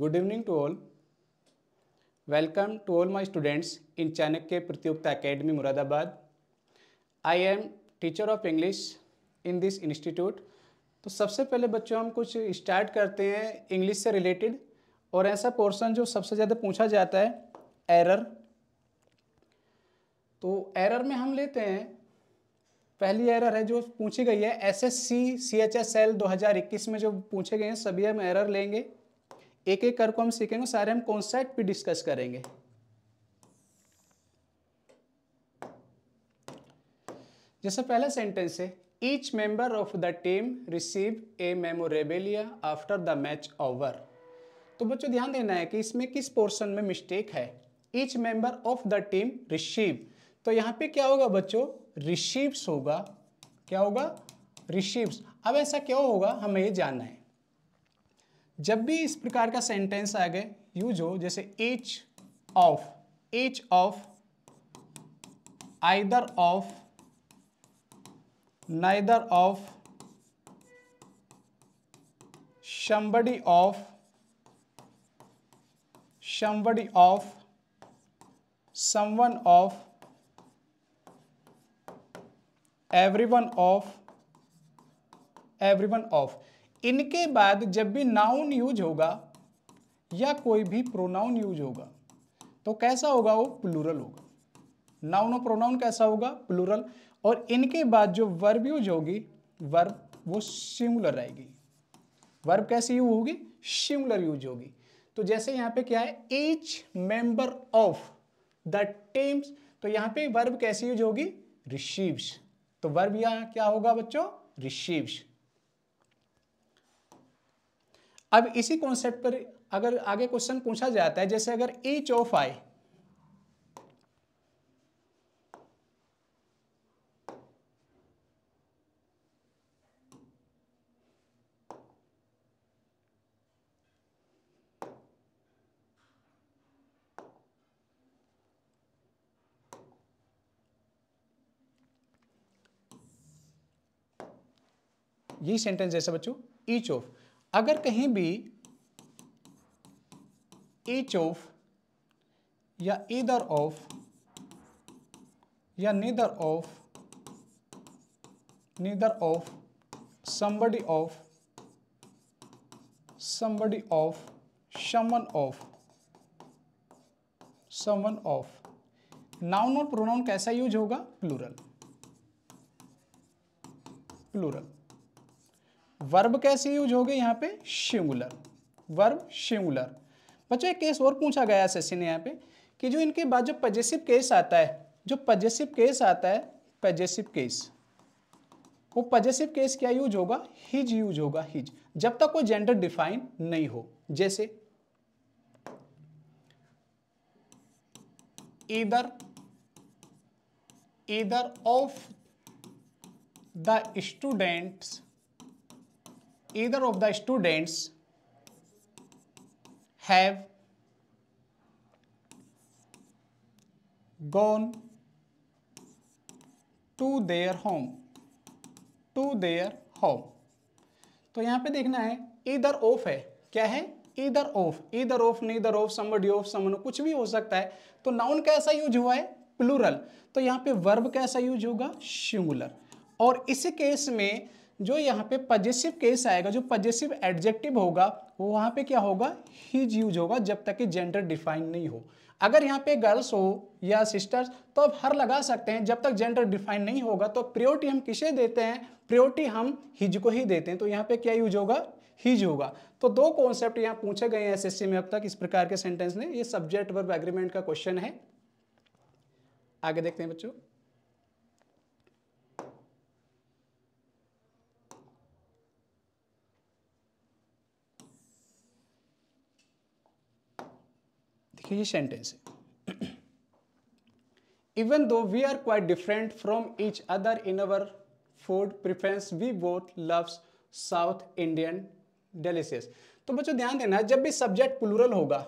Good evening to all welcome to all my students in Chanakya प्रतियोगिता academy Moradabad I am teacher of English in this institute तो सबसे पहले बच्चों हम कुछ स्टार्ट करते हैं इंग्लिश से रिलेटेड और ऐसा पोर्शन जो सबसे ज़्यादा पूछा जाता है एरर तो एरर में हम लेते हैं पहली एरर है जो पूछी गई है S S C C H S L दो हज़ार इक्कीस में जो पूछे गए हैं सभी हम एरर लेंगे एक एक करके हम सीखेंगे सारे हम कॉन्सेप्ट भी डिस्कस करेंगे जैसे पहला सेंटेंस है each member of the team receive a memorabilia after the match over तो बच्चों ध्यान देना है कि इसमें किस पोर्शन में मिस्टेक है each member of the team receive तो यहाँ पे क्या होगा बच्चों रिसीव्स होगा क्या होगा रिसीव्स अब ऐसा क्यों होगा हमें ये जानना है जब भी इस प्रकार का सेंटेंस आ गए यूज हो जैसे each of each of either of neither of somebody of somebody of someone of everyone of everyone of इनके बाद जब भी नाउन यूज होगा या कोई भी प्रोनाउन यूज होगा तो कैसा होगा वो प्लूरल होगा नाउन और प्रोनाउन कैसा होगा प्लूरल और इनके बाद जो वर्ब यूज होगी वर्ब वो सिंगुलर रहेगी वर्ब कैसी यूज होगी सिंगुलर यूज होगी तो जैसे यहां पे क्या है each member of the teams तो यहां पे वर्ब कैसी यूज होगी रिसीव्स तो वर्ब यहां क्या होगा बच्चों रिसीव्स अब इसी कॉन्सेप्ट पर अगर आगे क्वेश्चन पूछा जाता है जैसे अगर एच ऑफ आई यही सेंटेंस जैसा बच्चों ईच ऑफ अगर कहीं भी ईच ऑफ या इधर ऑफ या neither of neither of somebody of somebody of someone of someone of noun और प्रोनाउन कैसा यूज होगा प्लूरल प्लूरल वर्ब कैसे यूज हो गए यहाँ पे सिंगुलर वर्ब सिंगुलर बच्चों एक केस और पूछा गया सेशन ने यहाँ पे कि जो इनके बाद जो पजेसिव केस आता है जो पजेसिव केस आता है पजेसिव केस वो पजेसिव केस क्या यूज होगा हिज यूज होगा हिज जब तक वो जेंडर डिफाइन नहीं हो जैसे either either of the students either of the students have gone to their home to their home तो यहां पे देखना है इधर ऑफ है क्या है either of either of neither of somebody of someone कुछ भी हो सकता है तो नाउन कैसा यूज हुआ है प्लूरल तो यहां पे वर्ब कैसा यूज होगा सिंगुलर और इस केस में जो यहाँ पे पजेसिव केस आएगा जो पजेसिव एडजेक्टिव होगा वो वहाँ पे क्या होगा हीज यूज होगा जब तक कि जेंडर डिफाइन नहीं हो अगर यहाँ पे गर्ल्स हो या सिस्टर्स तो आप हर लगा सकते हैं जब तक जेंडर डिफाइन नहीं होगा तो प्रियोरिटी हम किसे देते हैं प्रियोरिटी हम हिज को ही देते हैं तो यहाँ पे क्या यूज होगा हिज होगा तो दो कॉन्सेप्ट यहाँ पूछे गए हैं एस में अब तक इस प्रकार के सेंटेंस ने ये सब्जेक्ट वर्ब एग्रीमेंट का क्वेश्चन है आगे देखते हैं बच्चों ही सेंटेंस है even though we are quite different from each other in our food preference we both loves South Indian delicious तो बच्चों ध्यान देना जब भी सब्जेक्ट प्लूरल होगा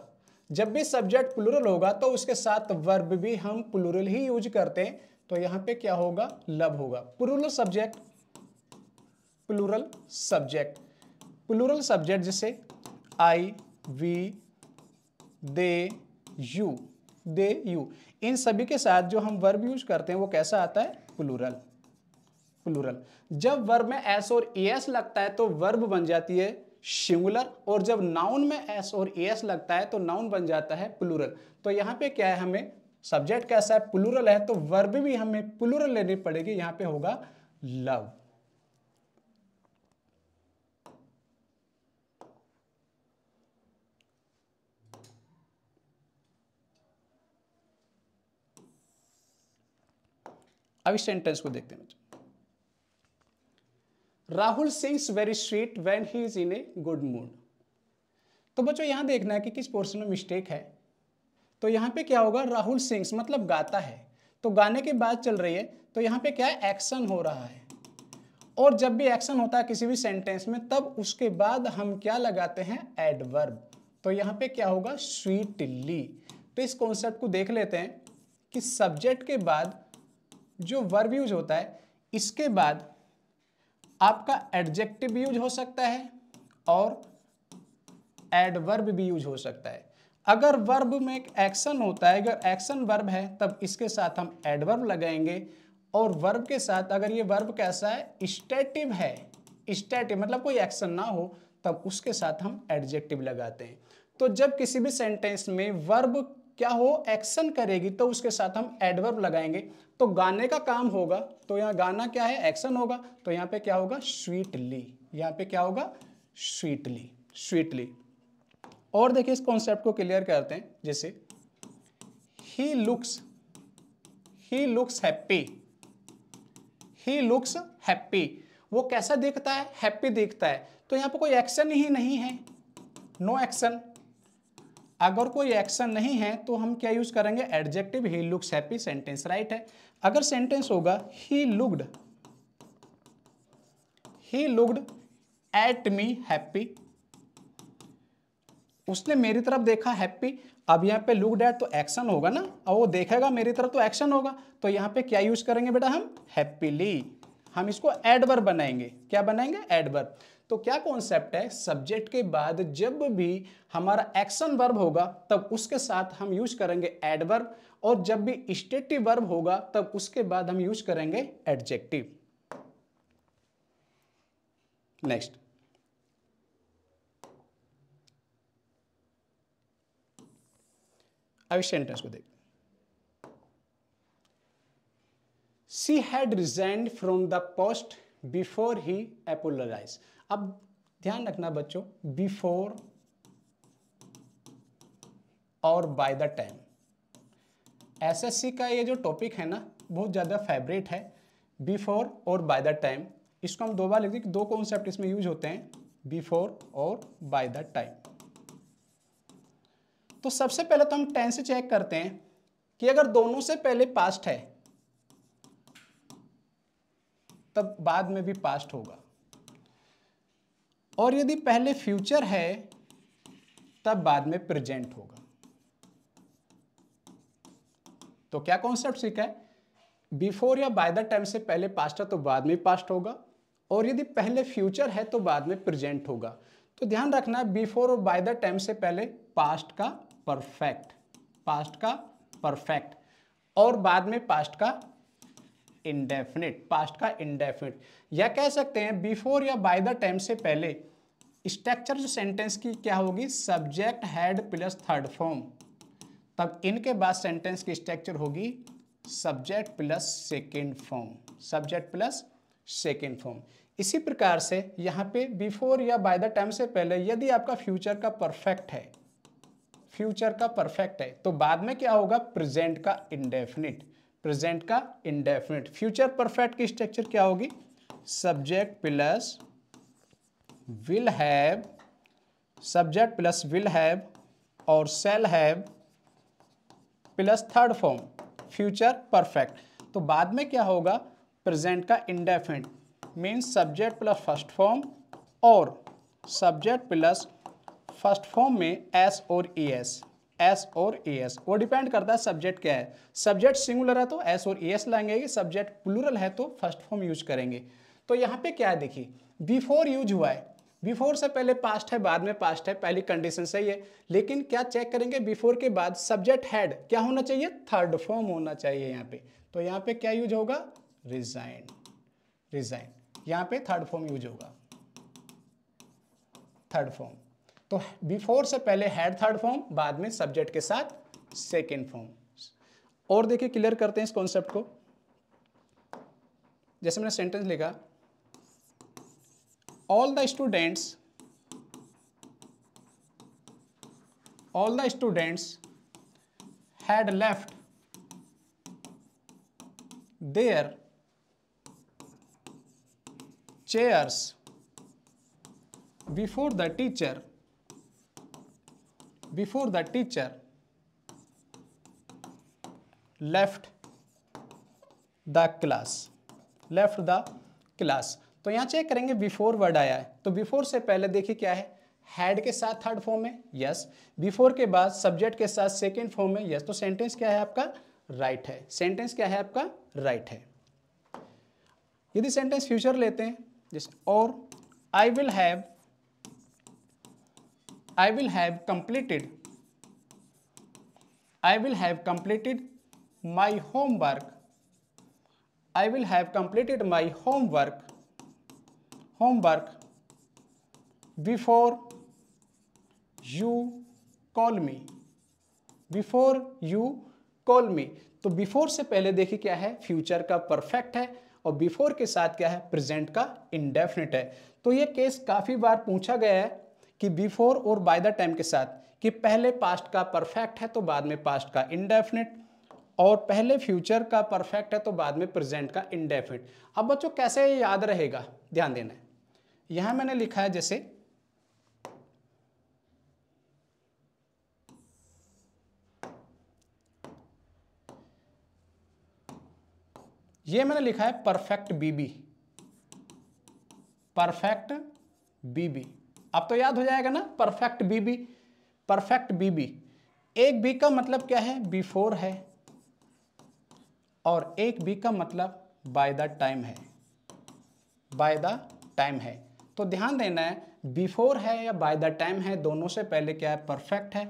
जब भी सब्जेक्ट प्लूरल होगा तो उसके साथ वर्ब भी हम प्लूरल ही यूज करते हैं तो यहां पे क्या होगा लव होगा plural subject plural subject plural subject जैसे I we they you they you इन सभी के साथ जो हम वर्ब यूज करते हैं वो कैसा आता है प्लूरल प्लूरल जब वर्ब में एस और ए एस लगता है तो वर्ब बन जाती है सिंगुलर और जब नाउन में एस और ए एस लगता है तो नाउन बन जाता है प्लूरल तो यहां पे क्या है हमें सब्जेक्ट कैसा है प्लूरल है तो वर्ब भी हमें प्लूरल लेनी पड़ेगी यहां पे होगा लव अब इस सेंटेंस को देखते हैं Rahul sings very sweet when he is in a good mood तो बच्चों यहां देखना है कि किस पोर्शन में मिस्टेक है तो यहां पे क्या होगा राहुल सिंग्स मतलब गाता है तो गाने के बाद चल रही है तो यहां पे क्या है एक्शन हो रहा है और जब भी एक्शन होता है किसी भी सेंटेंस में तब उसके बाद हम क्या लगाते हैं एडवर्ब तो यहां पे क्या होगा स्वीटली तो इस कॉन्सेप्ट को देख लेते हैं कि सब्जेक्ट के बाद जो वर्ब यूज होता है इसके बाद आपका एडजेक्टिव यूज हो सकता है और एडवर्ब भी यूज हो सकता है अगर वर्ब में एक एक्शन होता है अगर एक्शन वर्ब है तब इसके साथ हम एडवर्ब लगाएंगे और वर्ब के साथ अगर ये वर्ब कैसा है स्टेटिव है स्टेटिव मतलब कोई एक्शन ना हो तब उसके साथ हम एडजेक्टिव लगाते हैं तो जब किसी भी सेंटेंस में वर्ब क्या हो एक्शन करेगी तो उसके साथ हम एडवर्ब लगाएंगे तो गाने का काम होगा तो यहाँ गाना क्या है एक्शन होगा तो यहाँ पे क्या होगा स्वीटली यहाँ पे क्या होगा स्वीटली स्वीटली और देखिए इस कॉन्सेप्ट को क्लियर करते हैं जैसे he looks he looks happy he looks happy वो कैसा दिखता है हैप्पी दिखता है तो यहाँ पे कोई एक्शन ही नहीं है नो एक्शन अगर कोई एक्शन नहीं है तो हम क्या यूज़ करेंगे adjective he looks happy sentence right है अगर सेंटेंस होगा he looked he looked at me happy उसने मेरी तरफ देखा हैप्पी अब यहाँ पे लुक डैट तो एक्शन होगा ना और वो देखेगा मेरी तरफ तो एक्शन होगा तो यहाँ पे क्या यूज करेंगे बेटा हम हैप्पीली हम इसको एडवर्ब बनाएंगे क्या बनाएंगे एडवर्ब तो क्या कॉन्सेप्ट है सब्जेक्ट के बाद जब भी हमारा एक्शन वर्ब होगा तब उसके साथ हम यूज करेंगे एडवर्ब और जब भी स्टेटिव वर्ब होगा तब उसके बाद हम यूज करेंगे एडजेक्टिव नेक्स्ट अभी सेंटेंस को देख she had resigned from the post before he apologise अब ध्यान रखना बच्चों बिफोर और बाय द टाइम एसएससी का ये जो टॉपिक है ना बहुत ज़्यादा फेवरेट है बिफोर और बाय द टाइम इसको हम दो बार लिखते हैं दो कॉन्सेप्ट इसमें यूज होते हैं बिफोर और बाय द टाइम तो सबसे पहले तो हम टेंस चेक करते हैं कि अगर दोनों से पहले पास्ट है तब बाद में भी पास्ट होगा और यदि पहले फ्यूचर है तब बाद में प्रेजेंट होगा तो क्या कॉन्सेप्ट सीखा है बिफोर या बाय द टाइम से पहले पास्ट है तो बाद में पास्ट होगा और यदि पहले फ्यूचर है तो बाद में प्रेजेंट होगा तो ध्यान रखना बिफोर और बाय द टाइम से पहले पास्ट का परफेक्ट पास्ट का परफेक्ट और बाद में पास्ट का इनडेफिनिट पास्ट का इनडेफिनिट या कह सकते हैं बिफोर या बाय द टाइम से पहले स्ट्रक्चर जो सेंटेंस की क्या होगी subject had plus third form तब इनके बाद सेंटेंस की स्ट्रक्चर होगी subject plus second form subject plus second form इसी प्रकार से यहाँ पे बिफोर या बाय द टाइम से पहले यदि आपका फ्यूचर का परफेक्ट है फ्यूचर का परफेक्ट है तो बाद में क्या होगा प्रेजेंट का इंडेफिनिट प्रेजेंट का इंडेफिनिट फ्यूचर परफेक्ट की स्ट्रक्चर क्या होगी subject plus will have subject plus will have और shall have plus third form future perfect तो बाद में क्या होगा प्रेजेंट का indefinite means subject plus first form और सब्जेक्ट प्लस फर्स्ट फॉर्म में एस और ई e एस एस और ए एस वो डिपेंड करता है सब्जेक्ट क्या है सब्जेक्ट सिंगुलर है तो एस और ए एस लाएंगे सब्जेक्ट प्लूरल है तो फर्स्ट फॉर्म यूज करेंगे तो यहाँ पे क्या है देखिए बिफोर यूज हुआ है बिफोर से पहले पास्ट है बाद में पास्ट है पहली कंडीशन सही है लेकिन क्या चेक करेंगे बिफोर के बाद सब्जेक्ट हैड क्या होना चाहिए थर्ड फॉर्म होना चाहिए यहाँ पे तो यहाँ पे क्या यूज होगा रिजाइन रिजाइन यहाँ पे थर्ड फॉर्म यूज होगा थर्ड फॉर्म तो बिफोर से पहले हैड थर्ड फॉर्म बाद में सब्जेक्ट के साथ सेकेंड फॉर्म और देखिए क्लियर करते हैं इस कॉन्सेप्ट को जैसे मैंने सेंटेंस लिखा all the students all the students had left their chairs before the teacher before the teacher left the class left the class तो यहां चेक करेंगे बिफोर वर्ड आया है तो बिफोर से पहले देखिए क्या है हैड के साथ थर्ड फॉर्म में यस बिफोर के बाद सब्जेक्ट के साथ सेकेंड फॉर्म में यस तो सेंटेंस क्या है आपका राइट right है सेंटेंस क्या है आपका राइट right है यदि सेंटेंस फ्यूचर लेते हैं और I will have I will have completed I will have completed my homework I will have completed my homework homework before you call me before you call me तो before से पहले देखिए क्या है Future का perfect है और before के साथ क्या है प्रेजेंट का इंडेफिनिट है तो ये केस काफ़ी बार पूछा गया है कि बिफोर और बाय द टाइम के साथ कि पहले पास्ट का परफेक्ट है तो बाद में पास्ट का इनडेफिनेट और पहले फ्यूचर का परफेक्ट है तो बाद में प्रेजेंट का इनडेफिनेट अब बच्चों कैसे याद रहेगा ध्यान देना यहां मैंने लिखा है जैसे ये मैंने लिखा है परफेक्ट बीबी परफेक्ट बीबी अब तो याद हो जाएगा ना परफेक्ट बीबी परफेक्ट बीबी एक बी का मतलब क्या है बिफोर है और एक बी का मतलब बाय द टाइम है बाय द टाइम है तो ध्यान देना है बिफोर है या बाय द टाइम है दोनों से पहले क्या है परफेक्ट है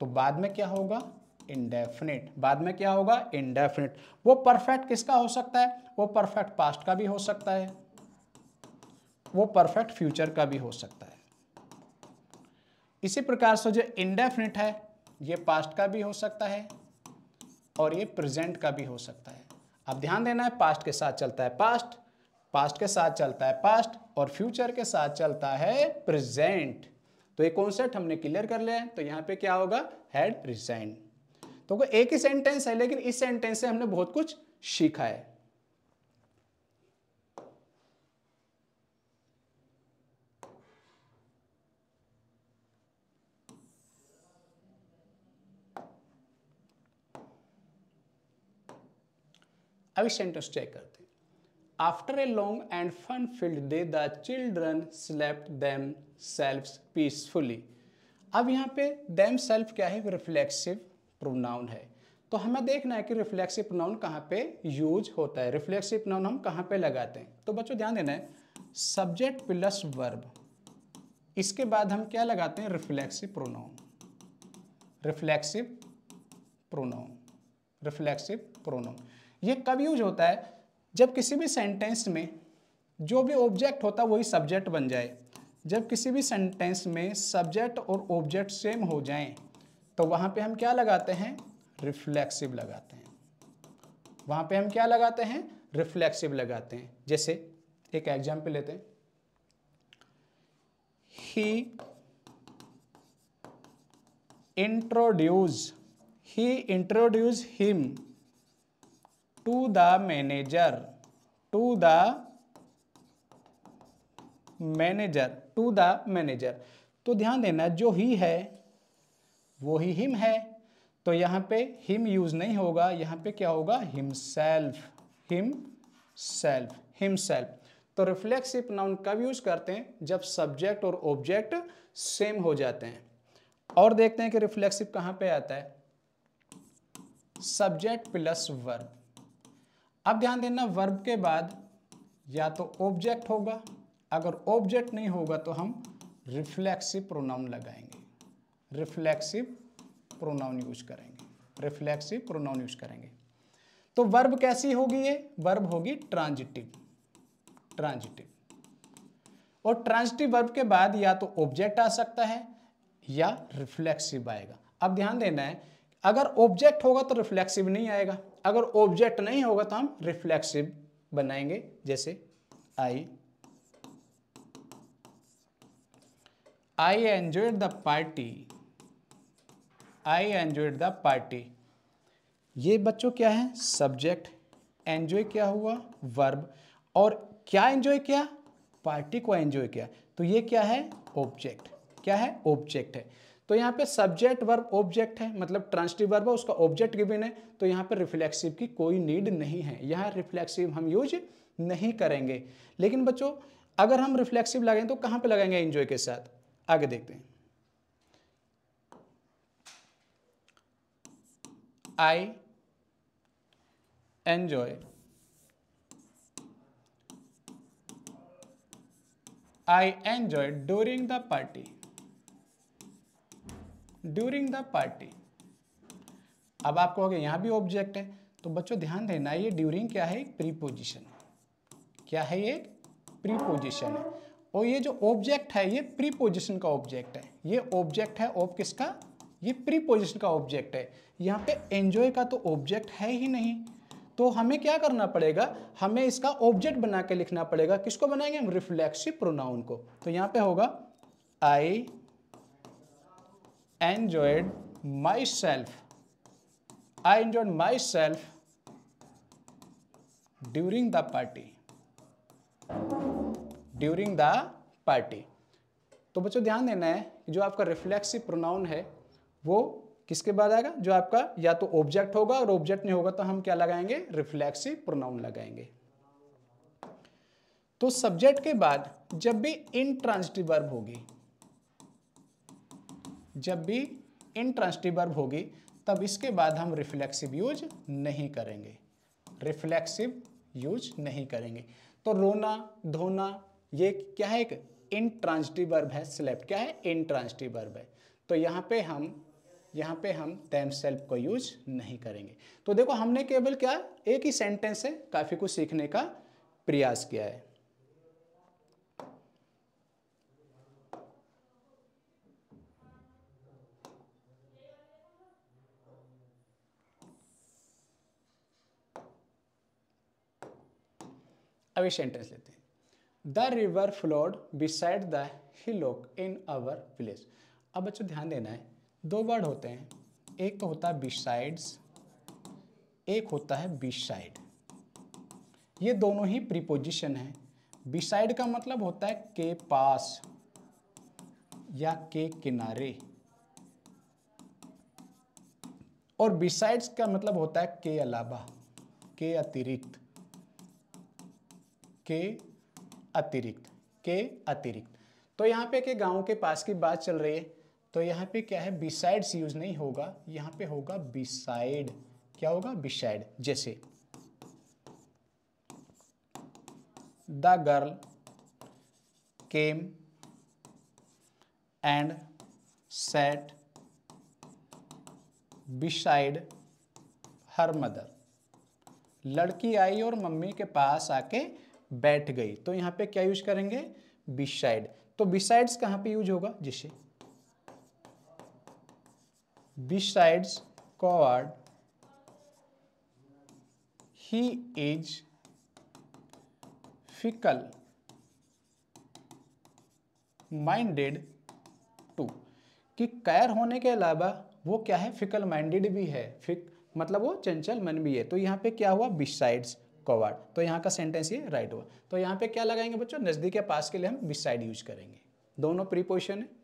तो बाद में क्या होगा इनडेफिनेट बाद में क्या होगा इनडेफिनेट वो परफेक्ट किसका हो सकता है वो परफेक्ट पास्ट का भी हो सकता है वो परफेक्ट फ्यूचर का भी हो सकता है इसी प्रकार से जो इंडेफिनिट है ये पास्ट का भी हो सकता है और ये प्रेजेंट का भी हो सकता है अब ध्यान देना है पास्ट के साथ चलता है पास्ट पास्ट के साथ चलता है पास्ट और फ्यूचर के साथ चलता है प्रेजेंट तो ये कॉन्सेप्ट हमने क्लियर कर लिया है तो यहाँ पे क्या होगा हैड रिजाइन तो एक ही सेंटेंस है लेकिन इस सेंटेंस से हमने बहुत कुछ सीखा है अभी सेंटेंस चेक करते हैं after a long and fun field day the children slept themself peacefully अब यहाँ पे देम सेल्फ क्या है रिफ्लेक्सिव प्रोनाउन है तो हमें देखना है कि रिफ्लेक्सिव प्रोनाउन कहाँ पे यूज होता है रिफ्लेक्सिव प्रोनाउन हम कहाँ पे लगाते हैं तो बच्चों ध्यान देना है सब्जेक्ट प्लस वर्ब इसके बाद हम क्या लगाते हैं reflexive pronoun reflexive pronoun reflexive pronoun ये कब यूज होता है जब किसी भी सेंटेंस में जो भी ऑब्जेक्ट होता है वही सब्जेक्ट बन जाए जब किसी भी सेंटेंस में सब्जेक्ट और ऑब्जेक्ट सेम हो जाएं तो वहाँ पे हम क्या लगाते हैं रिफ्लेक्सिव लगाते हैं वहाँ पे हम क्या लगाते हैं रिफ्लेक्सिव लगाते हैं जैसे एक एग्जाम्पल लेते हैं he introduce he introduce him to the manager to the manager to the manager तो ध्यान देना जो ही है वो ही हिम है तो यहाँ पे हिम यूज़ नहीं होगा यहाँ पे क्या होगा himself himself himself तो रिफ्लेक्सिव नाउन कब यूज़ करते हैं जब सब्जेक्ट और ऑब्जेक्ट सेम हो जाते हैं और देखते हैं कि रिफ्लेक्सिव कहाँ पे आता है सब्जेक्ट प्लस वर्ब अब ध्यान देना वर्ब के बाद या तो ऑब्जेक्ट होगा अगर ऑब्जेक्ट नहीं होगा तो हम रिफ्लेक्सिव प्रोनाउन लगाएंगे रिफ्लेक्सिव प्रोनाउन यूज करेंगे रिफ्लेक्सिव प्रोनाउन यूज करेंगे तो वर्ब कैसी होगी ये वर्ब होगी ट्रांजिटिव ट्रांजिटिव और ट्रांजिटिव वर्ब के बाद या तो ऑब्जेक्ट आ सकता है या रिफ्लेक्सिव आएगा अब ध्यान देना है अगर ऑब्जेक्ट होगा तो रिफ्लेक्सिव नहीं आएगा अगर ऑब्जेक्ट नहीं होगा तो हम रिफ्लेक्सिव बनाएंगे जैसे I I enjoyed the party I enjoyed the party ये बच्चों क्या है सब्जेक्ट एंजॉय क्या हुआ वर्ब और क्या एंजॉय किया पार्टी को एंजॉय किया तो ये क्या है ऑब्जेक्ट क्या है ऑब्जेक्ट है तो यहाँ पे सब्जेक्ट वर्ब ऑब्जेक्ट है मतलब ट्रांसटिव वर्ब है उसका ऑब्जेक्ट गिवन है तो यहाँ पे रिफ्लेक्सिव की कोई नीड नहीं है यहाँ रिफ्लेक्सिव हम यूज नहीं करेंगे लेकिन बच्चों अगर हम रिफ्लेक्सिव लगाएं तो कहाँ पे लगाएंगे एंजॉय के साथ आगे देखते हैं I enjoy I enjoy during the party during the party अब आप कहोगे यहाँ भी ऑब्जेक्ट है तो बच्चों ध्यान देना ये ड्यूरिंग क्या है प्रीपोजिशन क्या है ये प्रीपोजिशन है और ये जो ऑब्जेक्ट है ये प्रीपोजिशन का ऑब्जेक्ट है ये ऑब्जेक्ट है ऑफ किसका ये प्रीपोजिशन का ऑब्जेक्ट है यहाँ पे एंजॉय का तो ऑब्जेक्ट है ही नहीं तो हमें क्या करना पड़ेगा हमें इसका ऑब्जेक्ट बना के लिखना पड़ेगा किसको बनाएंगे हम रिफ्लेक्सिव प्रोनाउन को तो यहाँ पे होगा आई enjoyed myself. I enjoyed myself during the party. During the party. तो बच्चों ध्यान देना है कि जो आपका रिफ्लेक्सिव प्रोनाउन है वो किसके बाद आएगा जो आपका या तो ऑब्जेक्ट होगा और ऑब्जेक्ट नहीं होगा तो हम क्या लगाएंगे रिफ्लेक्सिव प्रोनाउन लगाएंगे तो सब्जेक्ट के बाद जब भी इंट्रांसिटिव वर्ब होगी जब भी इंट्रांसटिव वर्ब होगी तब इसके बाद हम रिफ्लेक्सिव यूज नहीं करेंगे रिफ्लेक्सिव यूज नहीं करेंगे तो रोना धोना ये क्या है एक इंट्रांसटिव वर्ब है स्लेप्ट क्या है इंट्रांसटिव वर्ब है तो यहाँ पे हम यहाँ पे हम दैम सेल्फ को यूज नहीं करेंगे तो देखो हमने केवल क्या एक ही सेंटेंस से काफ़ी कुछ सीखने का प्रयास किया है अब ये सेंटेंस लेते हैं the river flowed beside the hillock in our village अब बच्चों ध्यान देना है दो वर्ड होते हैं एक तो होता है बिसाइड्स एक होता है बिसाइड ये दोनों ही प्रीपोजिशन है बिसाइड का मतलब होता है के पास या के किनारे और बिसाइड्स का मतलब होता है के अलावा के अतिरिक्त के अतिरिक्त के अतिरिक्त तो यहाँ पे के गांव के पास की बात चल रही है तो यहाँ पे क्या है बिसाइड्स यूज नहीं होगा यहाँ पे होगा बिसाइड क्या होगा बिसाइड जैसे the girl came and set beside her mother लड़की आई और मम्मी के पास आके बैठ गई तो यहाँ पे क्या यूज करेंगे बिसाइड तो बिसाइड्स कहाँ पे यूज होगा जिसे besides cord he is fickle minded too कि कैर होने के अलावा वो क्या है फिकल माइंडेड भी है फिक मतलब वो चंचल मन भी है तो यहाँ पे क्या हुआ बिसाइड्स कोवर्ड तो यहाँ का सेंटेंस ये राइट हुआ तो यहाँ पे क्या लगाएंगे बच्चों नज़दीक या पास के लिए हम बिसाइड यूज करेंगे दोनों प्रीपोजिशन है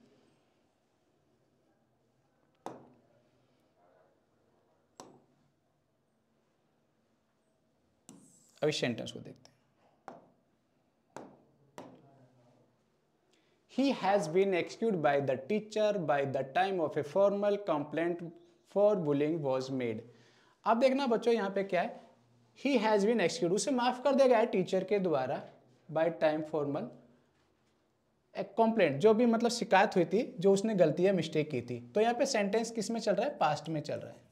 अभी सेंटेंस को देखते हैं he has been excused by the teacher by the time of a formal complaint for bullying was made अब देखना बच्चों यहाँ पे क्या है ही हैज़ बीन एक्सक्यूड उसे माफ़ कर दिया गया है टीचर के द्वारा बाय टाइम फॉर्मल एक कॉम्प्लेंट जो भी मतलब शिकायत हुई थी जो उसने गलती या मिस्टेक की थी तो यहाँ पे सेंटेंस किस में चल रहा है पास्ट में चल रहा है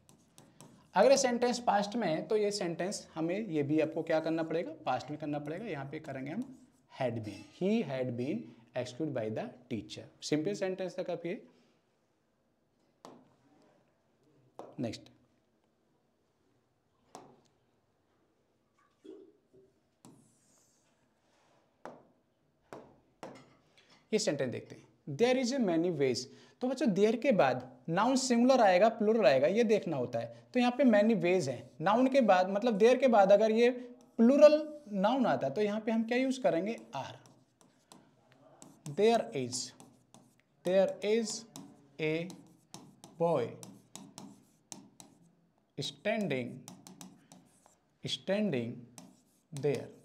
अगर सेंटेंस पास्ट में है तो ये सेंटेंस हमें ये भी आपको क्या करना पड़ेगा पास्ट में करना पड़ेगा यहाँ पे करेंगे हम had been he had been excused by the teacher simple sentence था कभी नेक्स्ट ये सेंटेंस देखते हैं there is a many ways तो बच्चों देयर के बाद नाउन सिंगुलर आएगा प्लूरल आएगा ये देखना होता है तो यहाँ पे मैनी वेज है नाउन के बाद मतलब देयर के बाद अगर ये प्लूरल नाउन आता है तो यहाँ पे हम क्या यूज़ करेंगे are there is there is a boy standing standing there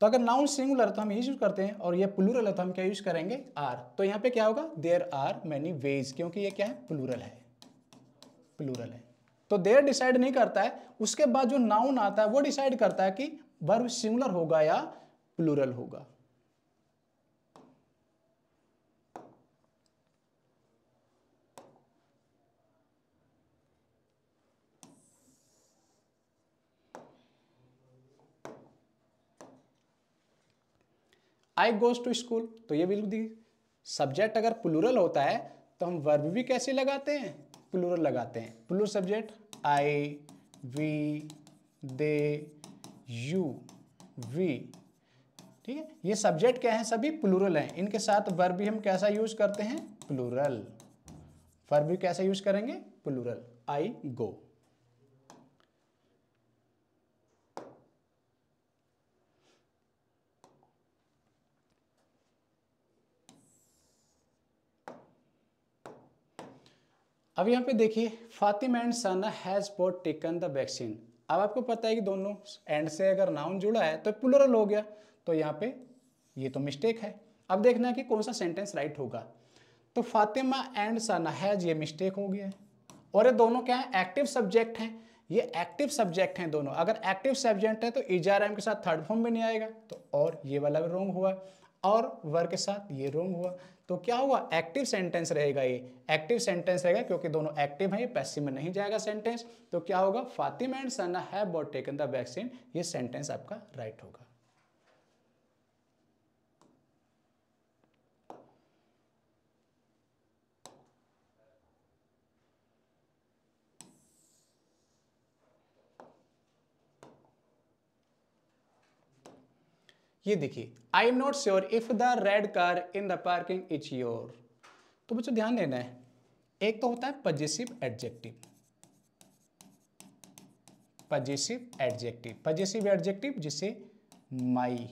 तो अगर नाउन सिंगुलर तो हम ये यूज करते हैं और ये प्लूरल है तो हम क्या यूज करेंगे आर तो यहाँ पे क्या होगा देर आर मैनी वेज क्योंकि ये क्या है प्लूरल है प्लूरल है तो देर डिसाइड नहीं करता है उसके बाद जो नाउन आता है वो डिसाइड करता है कि वर्ब सिंगुलर होगा या प्लूरल होगा आई गोज टू स्कूल तो ये बिल्कुल सब्जेक्ट अगर प्लूरल होता है तो हम वर्ब भी कैसे लगाते हैं प्लूरल लगाते हैं plural subject I we they you we ठीक है ये सब्जेक्ट क्या है सभी प्लूरल हैं इनके साथ वर्ब भी हम कैसा यूज करते हैं प्लूरल वर्ब भी कैसा यूज करेंगे प्लूरल आई गो अब यहाँ पे देखिए Fatima and Sana has both taken the vaccine अब आपको पता है कि दोनों एंड से अगर नाउन जुड़ा है तो प्लुरल हो गया तो यहाँ पे ये तो मिस्टेक है अब देखना है कि कौन सा सेंटेंस राइट होगा तो फातिमा एंड सन हैज़ ये मिस्टेक हो गया है और ये दोनों क्या है एक्टिव सब्जेक्ट हैं ये एक्टिव सब्जेक्ट हैं दोनों अगर एक्टिव सब्जेक्ट है तो इजार के साथ थर्ड फॉर्म में नहीं आएगा तो और ये वाला भी रॉन्ग हुआ और वर के साथ ये रोंग हुआ तो क्या हुआ एक्टिव सेंटेंस रहेगा ये एक्टिव सेंटेंस रहेगा क्योंकि दोनों एक्टिव हैं ये पैसिव में नहीं जाएगा सेंटेंस तो क्या होगा Fatima and Sana have both taken the vaccine ये सेंटेंस आपका राइट होगा ये देखिए I am not sure if the red car in the parking is your तो बच्चों ध्यान देना है एक तो होता है possessive adjective possessive adjective possessive adjective जिसे my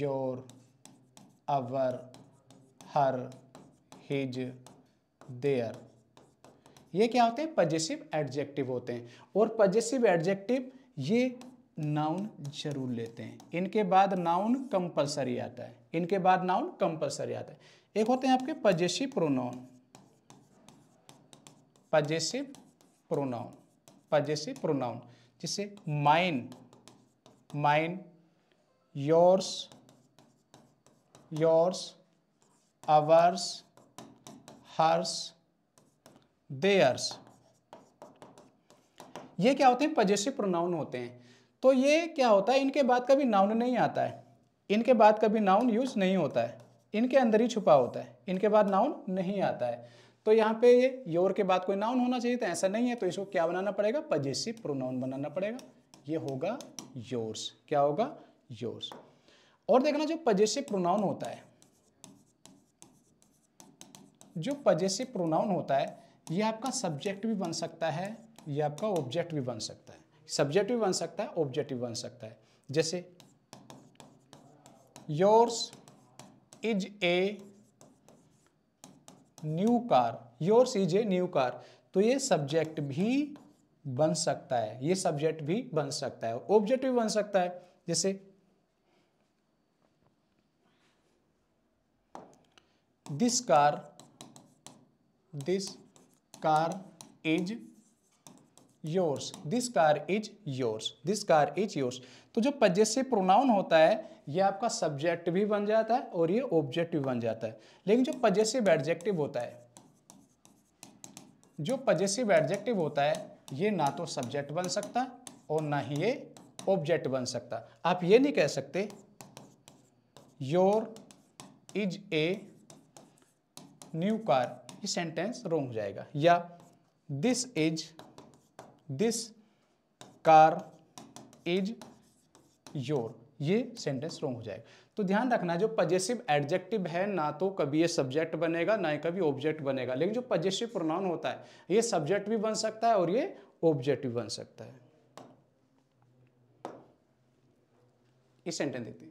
your our her his their ये क्या होते हैं पजेसिव एडजेक्टिव होते हैं और पजेसिव एडजेक्टिव ये नाउन जरूर लेते हैं इनके बाद नाउन कंपलसरी आता है इनके बाद नाउन कंपलसरी आता है एक होते हैं आपके possessive pronoun possessive pronoun possessive pronoun जिसे mine mine yours yours ours hers theirs ये क्या होते हैं पजेसिव प्रोनाउन होते हैं तो ये क्या होता है इनके बाद कभी नाउन नहीं आता है इनके बाद कभी नाउन यूज नहीं होता है इनके अंदर ही छुपा होता है इनके बाद नाउन नहीं आता है तो यहाँ पे ये योर के बाद कोई नाउन होना चाहिए तो ऐसा नहीं है तो इसको क्या बनाना पड़ेगा पजेसिव प्रोनाउन बनाना पड़ेगा ये होगा योर्स क्या होगा योर्स और देखना जो पजेसिव प्रोनाउन होता है जो पजेसिव प्रोनाउन होता है ये आपका सब्जेक्ट भी बन सकता है ये आपका ऑब्जेक्ट भी बन सकता है सब्जेक्ट भी बन सकता है ऑब्जेक्टिव बन सकता है जैसे yours is a new car yours is a new car तो ये सब्जेक्ट भी बन सकता है ये सब्जेक्ट भी बन सकता है ऑब्जेक्ट भी बन सकता है जैसे this car this car is yours this car is yours this car is yours तो जो पजेसिव प्रोनाउन होता है ये आपका सब्जेक्ट भी बन जाता है और ये ऑब्जेक्ट भी बन जाता है लेकिन जो पजेसिव एडजेक्टिव होता है जो पजेसिव एडजेक्टिव होता है ये ना तो सब्जेक्ट बन सकता और ना ही ये ऑब्जेक्ट बन सकता आप ये नहीं कह सकते your is a new car ये सेंटेंस रोंग हो जाएगा या this is this car is your ये सेंटेंस रॉन्ग हो जाएगा तो ध्यान रखना जो पजेसिव एडजेक्टिव है ना तो कभी ये सब्जेक्ट बनेगा ना ही कभी ऑब्जेक्ट बनेगा लेकिन जो पजेसिव प्रोनाउन होता है ये सब्जेक्ट भी बन सकता है और ये ऑब्जेक्ट भी बन सकता है ये सेंटेंस देती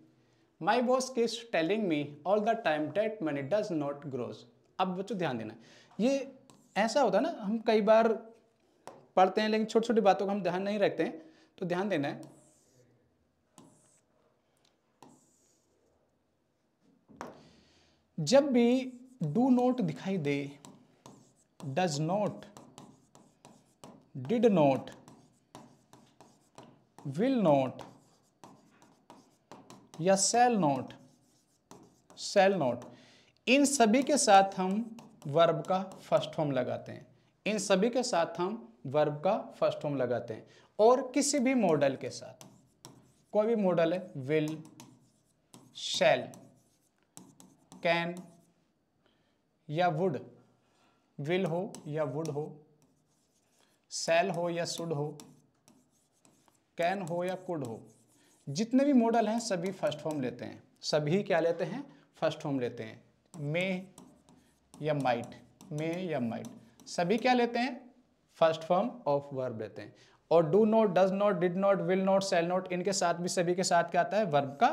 my boss keeps telling me all the time that money does not grows अब बच्चों ध्यान देना ये ऐसा होता है ना हम कई बार पढ़ते हैं लेकिन छोटी छोटी बातों का हम ध्यान नहीं रखते हैं तो ध्यान देना है जब भी डू नोट दिखाई दे does not did not will not या सेल नोट सेल नोट इन सभी के साथ हम वर्ब का फर्स्ट फॉर्म लगाते हैं इन सभी के साथ हम वर्ब का फर्स्ट फॉर्म लगाते हैं और किसी भी मॉडल के साथ कोई भी मॉडल है विल शैल कैन या वुड विल हो या वुड हो सेल हो या सुड हो कैन हो या कुड हो जितने भी मॉडल हैं सभी फर्स्ट फॉर्म लेते हैं सभी क्या लेते हैं फर्स्ट फॉर्म लेते हैं मे या माइट मे या माइट सभी क्या लेते हैं फर्स्ट फॉर्म ऑफ वर्ब लेते हैं और do not does not did not will not shall not इनके साथ भी सभी के साथ क्या आता है वर्ब का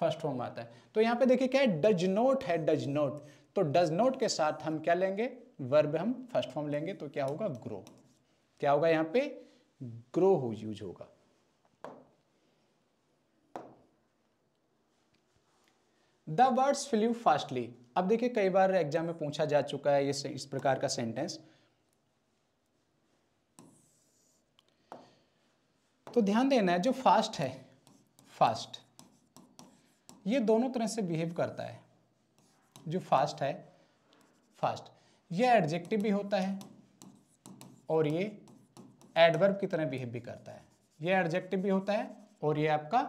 फर्स्ट फॉर्म आता है तो यहाँ पे देखिए क्या है डज नॉट है डज नॉट तो डज नॉट के साथ हम क्या लेंगे वर्ब हम फर्स्ट फॉर्म लेंगे तो क्या होगा ग्रो क्या होगा यहाँ पे ग्रो हो यूज होगा the words fill you fastly अब देखिए कई बार एग्जाम में पूछा जा चुका है ये इस प्रकार का सेंटेंस तो ध्यान देना है जो फास्ट है फास्ट ये दोनों तरह से बिहेव करता है जो फास्ट है फास्ट ये एडजेक्टिव भी होता है और ये एडवर्ब की तरह बिहेव भी करता है ये एडजेक्टिव भी होता है और ये आपका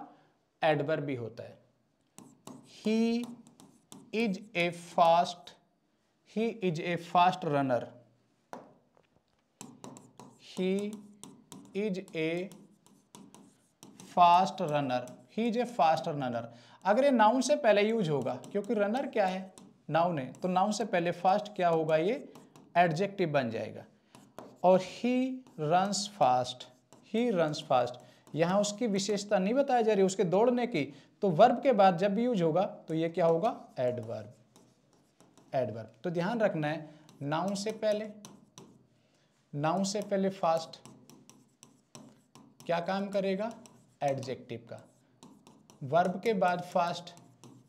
एडवर्ब भी होता है he is a fast he is a fast runner he is a fast runner he is a fast runner अगर ये नाउन से पहले यूज होगा क्योंकि रनर क्या है नाउन है तो नाउन से पहले फास्ट क्या होगा ये एडजेक्टिव बन जाएगा और he runs fast he runs fast यहाँ उसकी विशेषता नहीं बताई जा रही उसके दौड़ने की तो वर्ब के बाद जब भी यूज होगा तो ये क्या होगा एडवर्ब एडवर्ब तो ध्यान रखना है नाउन से पहले नाउन से पहले फास्ट क्या काम करेगा एडजेक्टिव का वर्ब के बाद फास्ट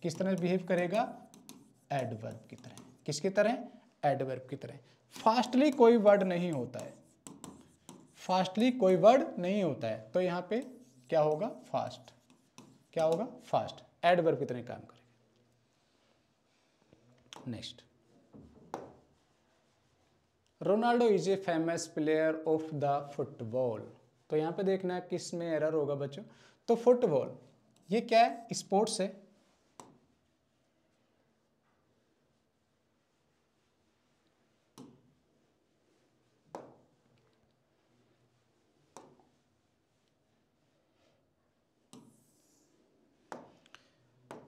किस तरह बिहेव करेगा एडवर्ब की तरह किसकी तरह एडवर्ब की तरह फास्टली कोई वर्ड नहीं होता है फास्टली कोई वर्ड नहीं होता है तो यहां पे क्या होगा फास्ट क्या होगा फास्ट एडवर्ब की तरह काम करेगा next Ronaldo is a famous player of the football तो यहाँ पे देखना है किस में एरर होगा बच्चों तो फुटबॉल ये क्या है स्पोर्ट्स है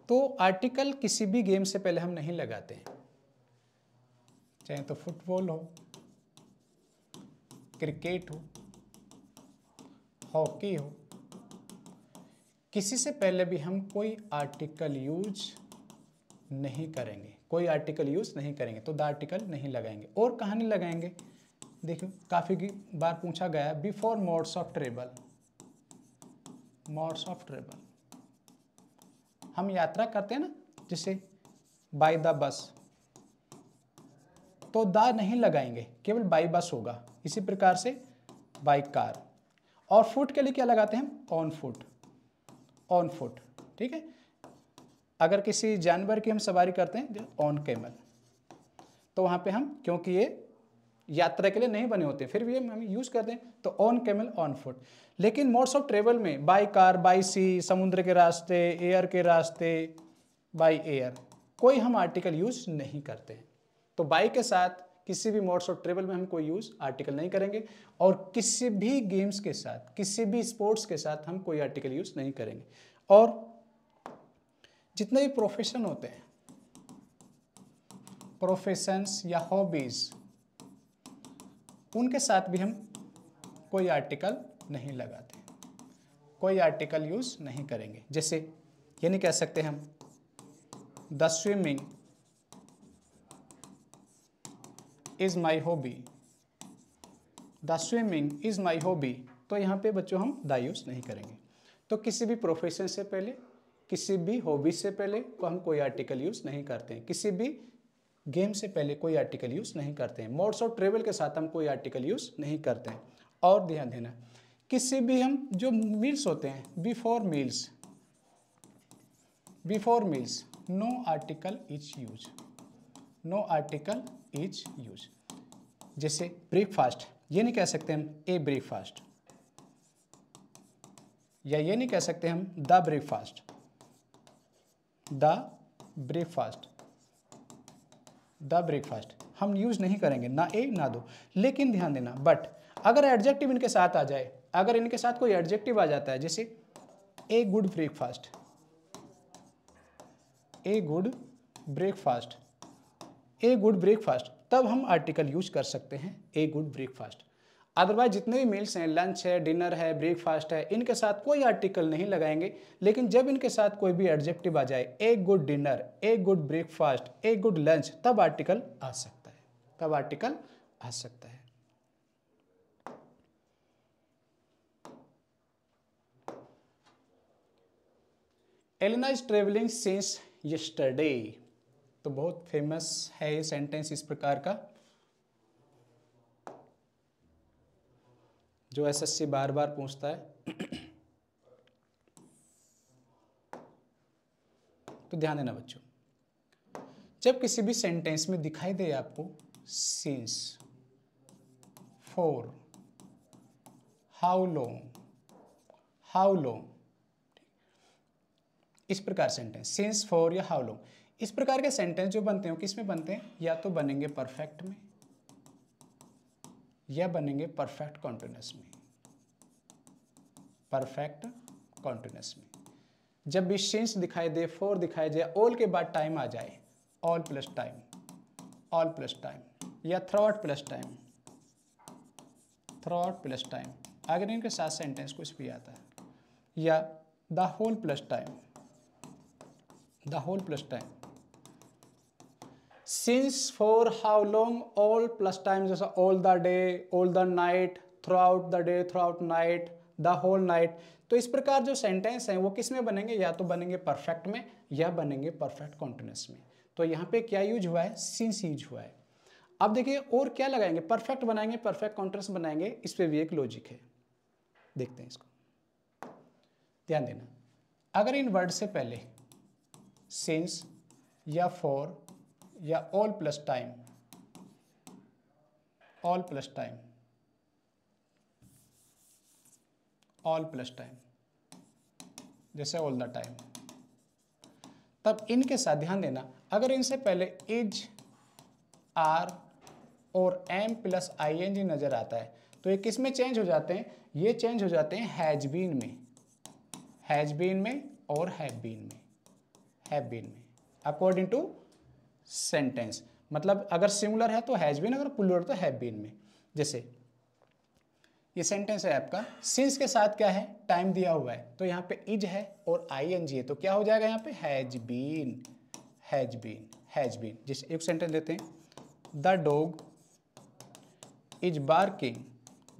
तो आर्टिकल किसी भी गेम से पहले हम नहीं लगाते हैं चाहे तो फुटबॉल हो क्रिकेट हो हॉकी हो किसी से पहले भी हम कोई आर्टिकल यूज नहीं करेंगे कोई आर्टिकल यूज नहीं करेंगे तो द आर्टिकल नहीं लगाएंगे और नहीं लगाएंगे देखिए काफ़ी बार पूछा गया before modes of travel modes of travel हम यात्रा करते हैं ना जिसे बाय द बस तो द नहीं लगाएंगे केवल बाई बस होगा इसी प्रकार से बाई कार और फुट के लिए क्या लगाते हैं ऑन फुट ऑन फुट ठीक है अगर किसी जानवर की हम सवारी करते हैं ऑन कैमल तो वहां पे हम क्योंकि ये यात्रा के लिए नहीं बने होते फिर भी हम यूज़ करते हैं तो ऑन कैमल ऑन फुट लेकिन मोड्स ऑफ ट्रेवल में बाई कार बाई सी समुद्र के रास्ते एयर के रास्ते बाई एयर कोई हम आर्टिकल यूज़ नहीं करते तो बाई के साथ किसी भी मोड्स ऑफ ट्रेवल में हम कोई यूज़ आर्टिकल नहीं करेंगे और किसी भी गेम्स के साथ किसी भी स्पोर्ट्स के साथ हम कोई आर्टिकल यूज़ नहीं करेंगे और जितने भी प्रोफेशन होते हैं प्रोफेशंस या हॉबीज़ उनके साथ भी हम कोई आर्टिकल नहीं लगाते कोई आर्टिकल यूज़ नहीं करेंगे जैसे ये नहीं कह सकते हम the swimming is my hobby the swimming is my hobby तो यहाँ पे बच्चों हम द यूज़ नहीं करेंगे तो किसी भी प्रोफेशन से पहले किसी भी हॉबी से पहले को हम कोई आर्टिकल यूज़ नहीं करते हैं किसी भी गेम से पहले कोई आर्टिकल यूज़ नहीं करते हैं मोड्स ऑफ ट्रेवल के साथ हम कोई आर्टिकल यूज़ नहीं करते हैं और ध्यान देना किसी भी हम जो मील्स होते हैं before meals before meals no article is use no article is use जैसे ब्रेकफास्ट ये नहीं कह सकते हम ए ब्रेकफास्ट या ये नहीं कह सकते हम the breakfast the breakfast the breakfast हम यूज़ नहीं करेंगे ना ए ना दो लेकिन ध्यान देना बट अगर एडजेक्टिव इनके साथ आ जाए अगर इनके साथ कोई एडजेक्टिव आ जाता है जैसे a good breakfast a good breakfast a good breakfast तब हम आर्टिकल यूज कर सकते हैं ए गुड ब्रेकफास्ट अदरवाइज जितने भी मील्स हैं लंच है डिनर है ब्रेकफास्ट है इनके साथ कोई आर्टिकल नहीं लगाएंगे लेकिन जब इनके साथ कोई भी एडजेक्टिव आ जाए a good dinner a good breakfast a good lunch तब आर्टिकल आ सकता है तब आर्टिकल आ सकता है Elina is travelling since yesterday तो बहुत फेमस है ये सेंटेंस इस प्रकार का जो एसएससी बार बार पूछता है तो ध्यान देना बच्चों जब किसी भी सेंटेंस में दिखाई दे आपको since for how long how long इस प्रकार सेंटेंस सिंस फोर या हाउ लॉन्ग इस प्रकार के सेंटेंस जो बनते हैं किस में बनते हैं या तो बनेंगे परफेक्ट में या बनेंगे परफेक्ट कॉन्टिन्यूस में परफेक्ट कॉन्टिन्यूस में जब भी सेंस दिखाई दे फोर दिखाई दे ऑल के बाद टाइम आ जाए all plus time all plus time या throughout plus time throughout plus time अगर इनके साथ सेंटेंस कुछ भी आता है या the whole plus time the whole plus time since for how long all plus time जैसा all the day all the night throughout the day throughout night the whole night तो इस प्रकार जो sentence हैं वो किस में बनेंगे या तो बनेंगे परफेक्ट में या बनेंगे परफेक्ट कॉन्टिन्यूस में तो यहाँ पे क्या यूज हुआ है सिंस यूज हुआ है अब देखिए और क्या लगाएंगे परफेक्ट बनाएंगे परफेक्ट कॉन्टिन्यूस बनाएंगे इस पर भी एक लॉजिक है देखते हैं इसको ध्यान देना अगर इन वर्ड से पहले सिंस या फॉर या all plus time all plus time all plus time जैसे ऑल द टाइम तब इनके साथ ध्यान देना अगर इनसे पहले इज आर और am plus I N G नज़र आता है तो ये किस में चेंज हो जाते हैं ये चेंज हो जाते हैं हैज बीन में हैज बीन में और हैव बीन में हैव बीन में अकॉर्डिंग टू सेंटेंस मतलब अगर सिमुलर है तो हैज़ बीन अगर पुलर तो हैव बीन में जैसे ये सेंटेंस है आपका सिंस के साथ क्या है टाइम दिया हुआ है तो यहाँ पे इज है और आई एन जी है तो क्या हो जाएगा यहाँ पे has been has been has been जैसे एक सेंटेंस देते हैं the dog is barking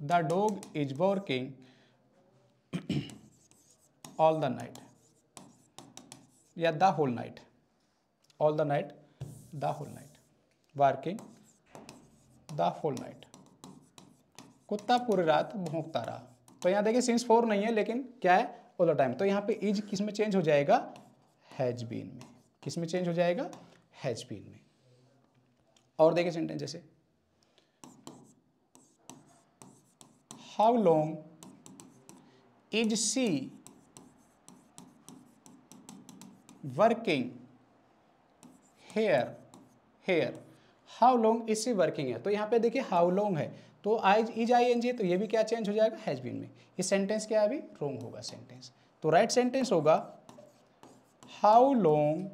the dog is working all the night या the whole night all the night the whole night working the whole night कुत्ता पूरी रात भोंकता रहा तो यहाँ देखिए सिंस फोर नहीं है लेकिन क्या है ऑल द टाइम तो यहाँ पे इज किस में चेंज हो जाएगा हैज बीन में किस में चेंज हो जाएगा हैज बीन में और देखिए सेंटेंस जैसे how long is she working here here how long इससे वर्किंग है तो यहाँ पे देखिए हाउ लॉन्ग है तो आई इज आई एन जी तो ये भी क्या चेंज हो जाएगा हैज बीन में ये सेंटेंस क्या है अभी रोंग होगा सेंटेंस तो राइट right सेंटेंस होगा how long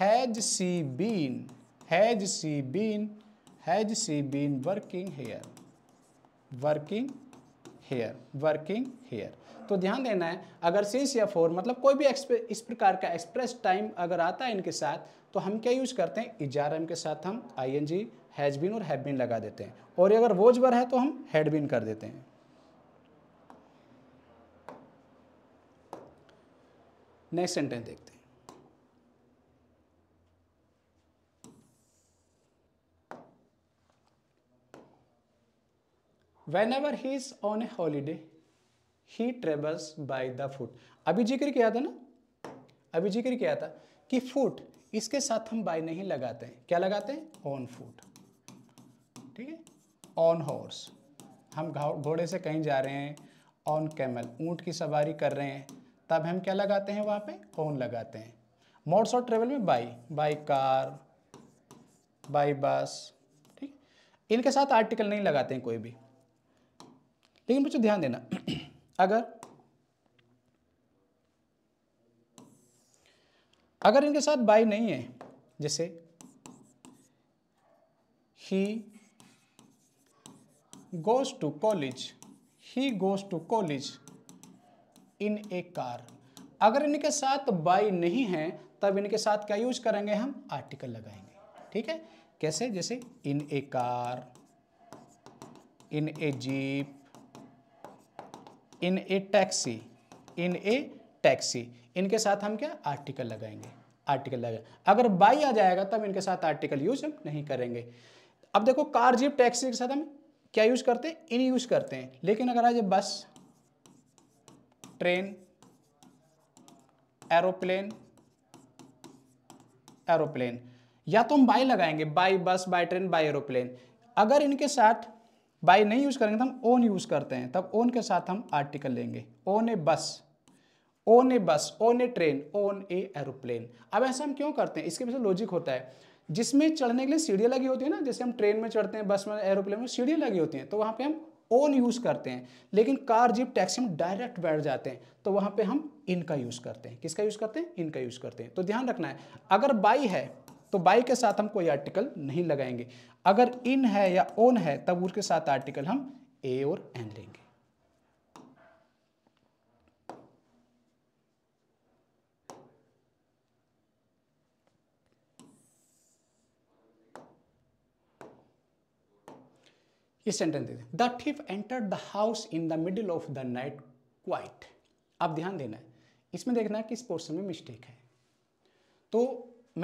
has she been has she been has she been working here working here working here तो ध्यान देना है अगर सिंस या फोर मतलब कोई भी इस प्रकार का एक्सप्रेस टाइम अगर आता है इनके साथ तो हम क्या यूज़ करते हैं इजारम e के साथ हम आई एन जी हैजबिन और हैव लगा देते हैं और अगर वोजबर है तो हम हेडबिन कर देते हैं नेक्स्ट सेंटेंस देखते हैं whenever he is on a holiday he travels by the foot अभी जिक्र किया था ना अभी जिक्र किया था कि फूट इसके साथ हम बाय नहीं लगाते हैं क्या लगाते हैं ऑन फूट ठीक है ऑन हॉर्स हम घोड़े से कहीं जा रहे हैं ऑन कैमल ऊंट की सवारी कर रहे हैं तब हम क्या लगाते हैं वहाँ पे ऑन लगाते हैं मोड्स ऑफ ट्रेवल में by by car by bus ठीक इनके साथ आर्टिकल नहीं लगाते हैं कोई भी लेकिन बच्चों ध्यान देना अगर अगर इनके साथ बाई नहीं है जैसे he goes to college he goes to college in a car अगर इनके साथ बाई नहीं है तब इनके साथ क्या यूज करेंगे हम आर्टिकल लगाएंगे ठीक है कैसे जैसे in a car in a jeep in a taxi in a taxi इनके साथ हम क्या आर्टिकल लगाएंगे आर्टिकल लगेगा अगर बाई आ जाएगा तब इनके साथ आर्टिकल यूज हम नहीं करेंगे अब देखो कार जीप टैक्सी के साथ हम क्या यूज करते हैं इन यूज करते हैं लेकिन अगर आज बस ट्रेन एरोप्लेन एरोप्लेन या तो हम बाई लगाएंगे by bus by train by aeroplane अगर इनके साथ बाई नहीं यूज़ करेंगे तो हम ओन यूज़ करते हैं तब ओन के साथ हम आर्टिकल लेंगे own a bus on a bus on a train on a aeroplane अब ऐसा हम क्यों करते हैं इसके पीछे लॉजिक होता है जिसमें चढ़ने के लिए सीढ़ियाँ लगी होती है ना जैसे हम ट्रेन में चढ़ते हैं बस में एरोप्लेन में सीढ़ियाँ लगी होती हैं तो वहाँ पे हम ओन यूज़ करते हैं लेकिन कार जीप टैक्सी में डायरेक्ट बैठ जाते हैं तो वहाँ पे हम इनका यूज़ करते हैं किसका यूज़ करते हैं इनका यूज़ करते हैं तो ध्यान रखना है अगर बाई है तो बाई के साथ हम कोई आर्टिकल नहीं लगाएंगे अगर इन है या ओन है तब उसके साथ आर्टिकल हम ए और एन लेंगे ये सेंटेंस देखिए the thief enter the house in the middle of the night quite आप ध्यान देना है इसमें देखना है कि इस पोर्सन में मिस्टेक है तो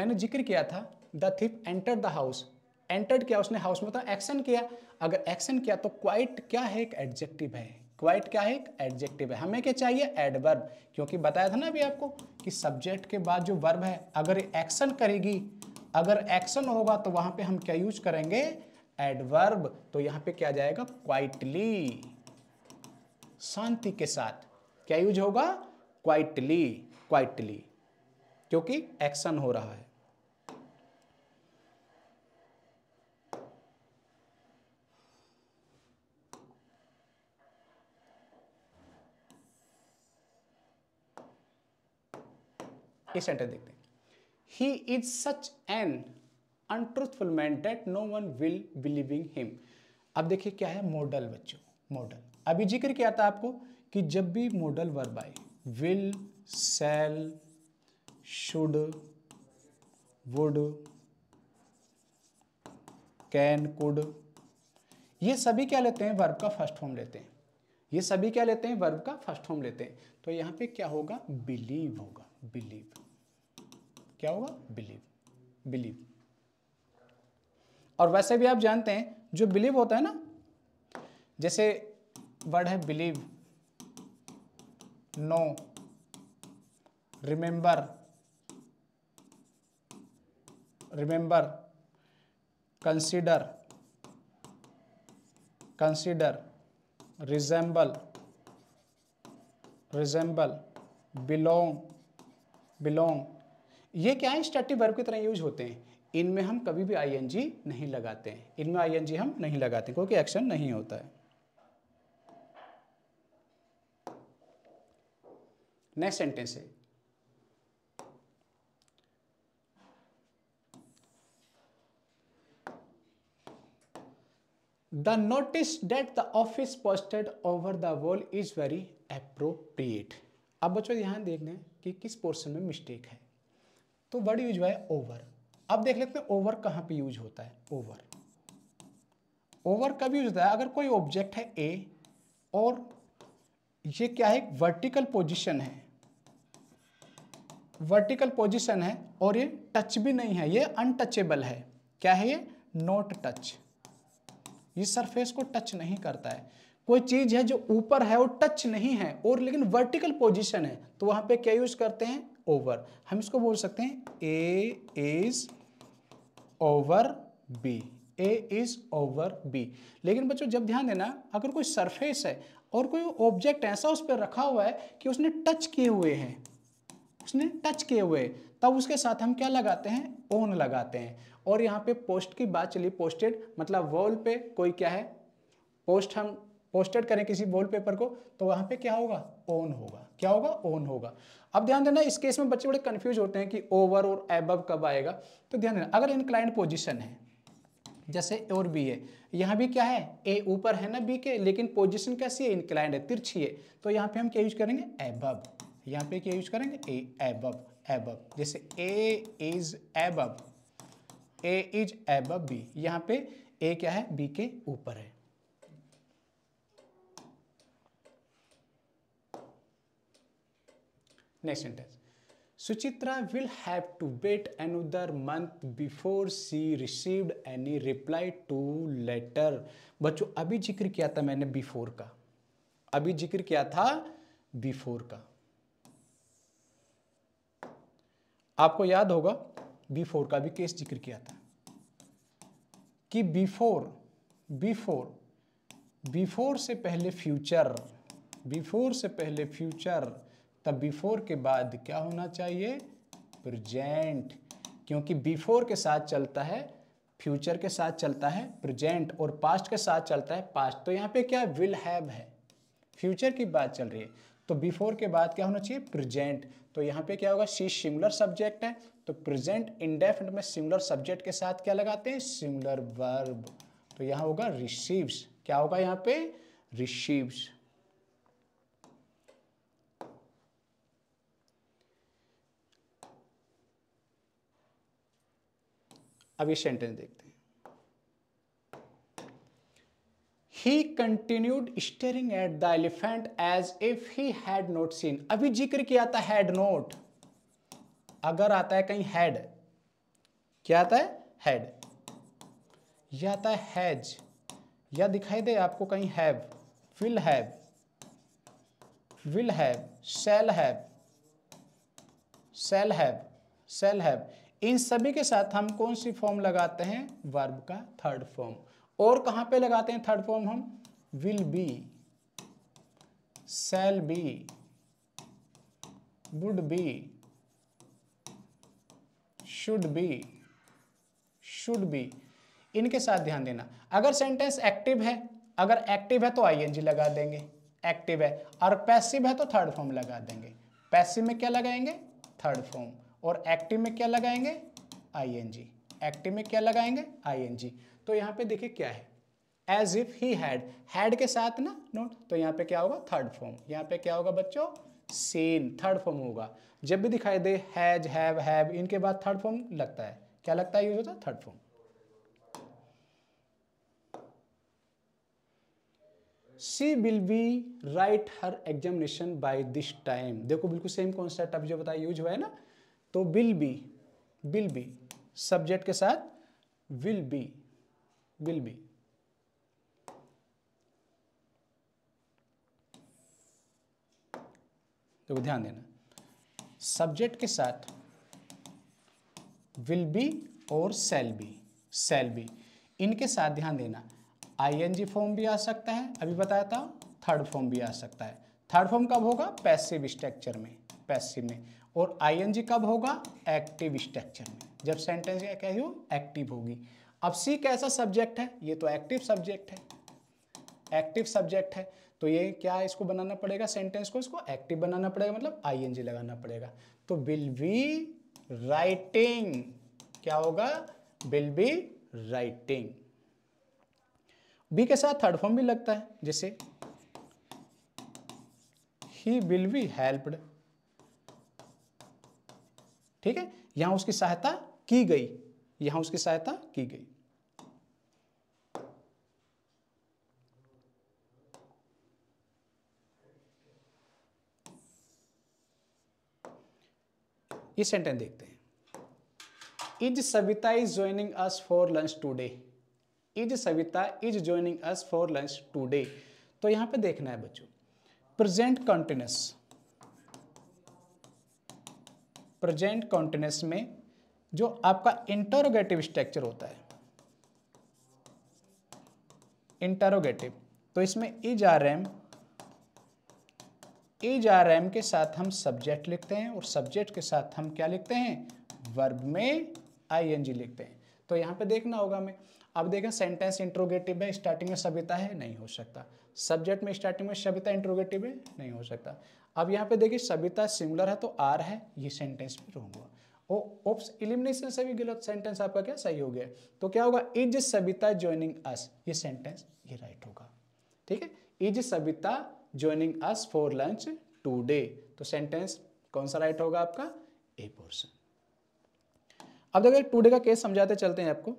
मैंने जिक्र किया था the thief enter the house entered किया उसने हाउस में था एक्शन किया अगर एक्शन किया तो क्वाइट क्या है एक एडजेक्टिव है क्वाइट क्या है एक एडजेक्टिव है हमें क्या चाहिए एडवर्ब क्योंकि बताया था ना अभी आपको कि सब्जेक्ट के बाद जो वर्ब है अगर एक्शन करेगी अगर एक्शन होगा तो वहां पे हम क्या यूज करेंगे एडवर्ब तो यहां पे क्या जाएगा क्वाइटली शांति के साथ क्या यूज होगा क्वाइटली क्वाइटली क्योंकि एक्शन हो रहा है ये सेंटेंस देखते हैं he is such an untruthful man that no one will believing him अब देखिए क्या है मॉडल बच्चों मॉडल अभी जिक्र किया था आपको कि जब भी मॉडल वर्ब आए will shall should would can could ये सभी क्या लेते हैं वर्ब का फर्स्ट फॉर्म लेते हैं ये सभी क्या लेते हैं वर्ब का फर्स्ट फॉर्म लेते हैं तो यहां पे क्या होगा बिलीव होगा बिलीव क्या होगा बिलीव बिलीव और वैसे भी आप जानते हैं जो बिलीव होता है ना जैसे वर्ड है believe know remember remember consider consider resemble resemble belong belong ये क्या है स्टेटिव वर्ब की तरह यूज होते हैं इनमें हम कभी भी आईएनजी नहीं लगाते हैं इनमें आईएनजी हम नहीं लगाते क्योंकि एक्शन नहीं होता है नेक्स्ट सेंटेंस है the notice that the office posted over the wall is very appropriate अब बच्चों ध्यान देख लें कि किस पोर्शन में मिस्टेक है तो वर्ड यूज हुआ है ओवर अब देख लेते हैं ओवर कहां पे यूज होता है ओवर ओवर कब यूज होता है अगर कोई ऑब्जेक्ट है ए और ये क्या है वर्टिकल पोजीशन है वर्टिकल पोजीशन है और ये टच भी नहीं है ये अनटचेबल है क्या है ये नॉट टच ये सरफेस को टच नहीं करता है कोई चीज है जो ऊपर है वो टच नहीं है और लेकिन वर्टिकल पोजीशन है तो वहां पे क्या यूज करते हैं ओवर हम इसको बोल सकते हैं A is over B A is over B लेकिन बच्चों जब ध्यान देना अगर कोई सरफेस है और कोई ऑब्जेक्ट ऐसा उस पर रखा हुआ है कि उसने टच किए हुए हैं उसने टच किए हुए तब उसके साथ हम क्या लगाते हैं ओन लगाते हैं और यहाँ पे पोस्ट की बात चली पोस्टेड मतलब वॉल पे कोई क्या है पोस्ट हम पोस्टेड करें किसी पेपर को तो वहाँ पे क्या होगा ओन होगा क्या होगा ओन होगा अब ध्यान देना इस केस में बच्चे बड़े कन्फ्यूज होते हैं कि ओवर और एबव कब आएगा तो ध्यान देना अगर इनक्लाइंट पोजिशन है जैसे और बी है यहाँ भी क्या है ए ऊपर है ना बी के लेकिन पोजिशन कैसी है इनक्लाइंड है तिरछी है तो यहाँ पे हम क्या यूज करेंगे एबव यहाँ पे क्या यूज करेंगे ए एबव एबव जैसे A is above A is above B यहाँ पे ए क्या है बी के ऊपर है next sentence Suchitra will have to wait another month before she received any reply to letter बच्चों अभी जिक्र किया था मैंने बिफोर का अभी जिक्र किया था बिफोर का आपको याद होगा बिफोर का भी केस जिक्र किया था कि बिफोर बिफोर बिफोर से पहले फ्यूचर बिफोर से पहले फ्यूचर तब बिफोर के बाद क्या होना चाहिए प्रजेंट क्योंकि बिफोर के साथ चलता है फ्यूचर के साथ चलता है प्रेजेंट और पास्ट के साथ चलता है पास्ट तो यहाँ पे क्या विल हैव है फ्यूचर की बात चल रही है तो बिफोर के बाद क्या होना चाहिए प्रजेंट तो यहाँ पे क्या होगा सी सिमुलर सब्जेक्ट है तो प्रेजेंट इंडेफिनिट में सिमुलर सब्जेक्ट के साथ क्या लगाते हैं सिमुलर वर्ब तो यहाँ होगा रिसीव्स क्या होगा यहाँ पे रिसीव्स अब ये सेंटेंस देखते हैं he continued staring at the elephant as if he had not seen अभी जिक्र किया था हैड नोट अगर आता है कहीं हैड क्या आता है हैड यह आता हैज या दिखाई दे आपको कहीं have will have will have shall have shall have shall have इन सभी के साथ हम कौन सी फॉर्म लगाते हैं वर्ब का थर्ड फॉर्म और कहां पे लगाते हैं थर्ड फॉर्म हम will be shall be would be should be should be इनके साथ ध्यान देना अगर सेंटेंस एक्टिव है अगर एक्टिव है तो आईएनजी लगा देंगे एक्टिव है और पैसिव है तो थर्ड फॉर्म लगा देंगे पैसिव में क्या लगाएंगे थर्ड फॉर्म और एक्टिव में क्या लगाएंगे आईएनजी एक्टिव में क्या लगाएंगे आईएनजी तो यहां पे देखिए क्या है as if he had had के साथ ना नोट तो यहां पे क्या होगा थर्ड फॉर्म यहां पे क्या होगा बच्चों सीन थर्ड फॉर्म होगा जब भी दिखाई दे हैज हैव हैव इनके बाद थर्ड फॉर्म लगता है क्या लगता है यूज होता है third form She will be write her examination by this time. देखो बिल्कुल सेम कॉन्सेप्ट अभी जो बताया यूज हुआ है ना तो will be will be subject के साथ विल बी विल बी देखो ध्यान देना सब्जेक्ट के साथ विल बी और सेल बी सेल बी इनके साथ ध्यान देना आईएनजी फॉर्म भी आ सकता है अभी बताया था थर्ड फॉर्म भी आ सकता है थर्ड फॉर्म कब होगा पैसिव स्ट्रक्चर में पैसिव में और आईएनजी कब होगा एक्टिव स्ट्रक्चर में जब सेंटेंस क्या कह हो एक्टिव होगी अब सी कैसा सब्जेक्ट है ये तो एक्टिव सब्जेक्ट है एक्टिव सब्जेक्ट है तो ये क्या इसको बनाना पड़ेगा सेंटेंस को इसको एक्टिव बनाना पड़ेगा मतलब आईएनजी लगाना पड़ेगा तो विल बी राइटिंग क्या होगा विल बी राइटिंग बी के साथ थर्ड फॉर्म भी लगता है जैसे ही विल बी हेल्प्ड ठीक है यहां उसकी सहायता की गई यहां उसकी सहायता की गई ये सेंटेंस देखते हैं is Savita is joining us for lunch today is Savita is joining us for lunch today तो यहां पे देखना है बच्चों प्रेजेंट कंटिन्यूस प्रेजेंट कॉन्टिन्यूस में जो आपका इंटरोगेटिव स्ट्रक्चर होता है इंटरोगेटिव तो इसमें is are am is are am के साथ हम सब्जेक्ट लिखते हैं और सब्जेक्ट के साथ हम क्या लिखते हैं वर्ब में आई एन जी लिखते हैं तो यहां पे देखना होगा हमें अब देखें सेंटेंस इंट्रोगेटिव है स्टार्टिंग में सभ्यता है नहीं हो सकता सब्जेक्ट में स्टार्टिंग में सभ्यता इंट्रोगेटिव है नहीं हो सकता अब यहाँ पे देखिए सभ्यता सिमिलर है तो आर है ये सेंटेंस भी रोंग हुआ ओ ओप्स इलिमिनेशन से भी गलत सेंटेंस आपका क्या सही हो गया तो क्या होगा इज सभ्यता ज्वाइनिंग अस ये सेंटेंस ये राइट होगा ठीक है इज सभ्यता joining us for lunch today तो सेंटेंस कौन सा राइट होगा आपका ए पोर्सन अब देखिए टूडे का केस समझाते चलते हैं आपको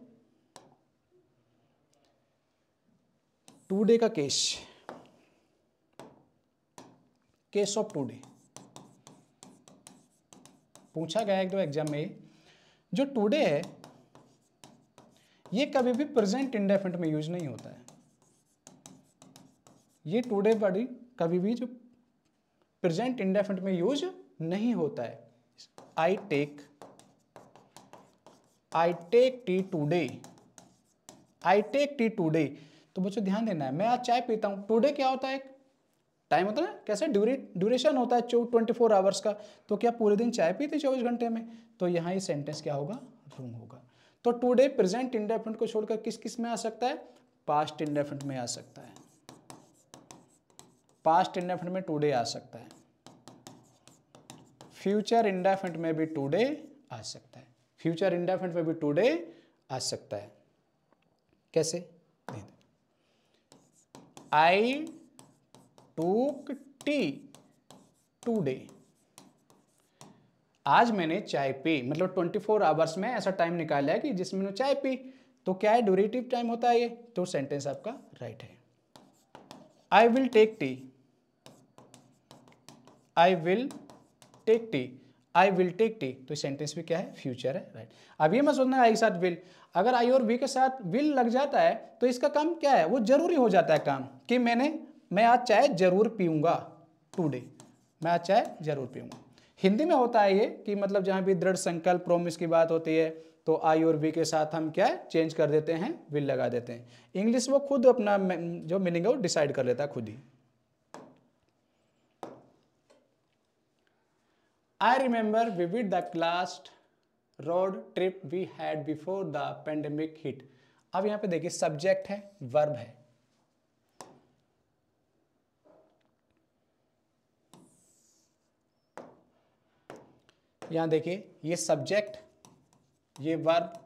टू डे का case case of today पूछा गया एक दो एग्जाम में जो टूडे है ये कभी भी प्रेजेंट इंडेफिनेट में यूज नहीं होता है ये टूडे बॉडी कभी भी जो प्रेजेंट इंडेफिनेट में यूज नहीं होता है I take I take tea today I take tea today तो बच्चों ध्यान देना है मैं आज चाय पीता हूँ टुडे क्या होता है टाइम होता है ना कैसे ड्यूरेशन होता है ट्वेंटी फोर आवर्स का तो क्या पूरे दिन चाय पीते चौबीस घंटे में तो यहाँ ये सेंटेंस क्या होगा रूम होगा तो टुडे प्रेजेंट इंडेफिनेट को छोड़कर किस किस में आ सकता है पास्ट इंडेफिनेट में आ सकता है पास्ट इंडेफिनेट में टुडे आ सकता है फ्यूचर इंडेफिनेट में भी टुडे आ सकता है फ्यूचर इंडेफिनेट में भी टुडे आ सकता है कैसे आई टूक टी टूडे आज मैंने चाय पी मतलब 24 फोर आवर्स में ऐसा टाइम निकाला है कि जिसमें मैंने चाय पी तो क्या है ड्यूरेटिव टाइम होता है ये तो सेंटेंस आपका राइट है I will take tea I will take tea I will take tea तो सेंटेंस भी क्या है फ्यूचर है राइट right? अब ये मैं सोचना आई के साथ विल अगर आई और वी के साथ विल लग जाता है तो इसका काम क्या है वो जरूरी हो जाता है काम कि मैंने मैं आज चाय जरूर पीऊंगा टूडे मैं आज चाय जरूर पीऊंगा हिंदी में होता है ये कि मतलब जहां भी दृढ़ संकल्प प्रोमिस की बात होती है तो आई और वी के साथ हम क्या है चेंज कर देते हैं विल लगा देते हैं इंग्लिश वो खुद अपना जो मीनिंग है वो डिसाइड कर लेता है खुद ही I remember vivid the last road trip we had before the pandemic hit अब यहां पे देखिए सब्जेक्ट है वर्ब है यहां देखिए ये सब्जेक्ट ये वर्ब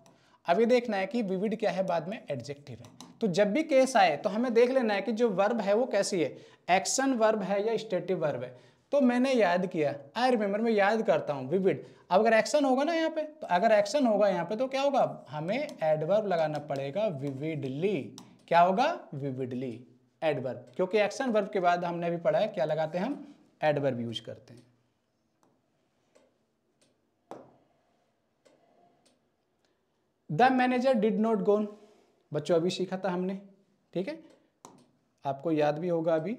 अब ये देखना है कि विविड क्या है बाद में एडजेक्टिव है तो जब भी केस आए तो हमें देख लेना है कि जो वर्ब है वो कैसी है एक्शन वर्ब है या स्टेटिव वर्ब है तो मैंने याद किया आई रिमेम्बर मैं याद करता हूँ विविड अब अगर एक्शन होगा ना यहाँ पे तो अगर एक्शन होगा यहाँ पे तो क्या होगा हमें एडवर्ब लगाना पड़ेगा विविडली क्या होगा विविडली एडवर्ब क्योंकि एक्शन वर्ब के बाद हमने भी पढ़ा है क्या लगाते हैं हम एडवर्ब यूज करते हैं the manager did not gone बच्चों अभी सीखा था हमने ठीक है आपको याद भी होगा अभी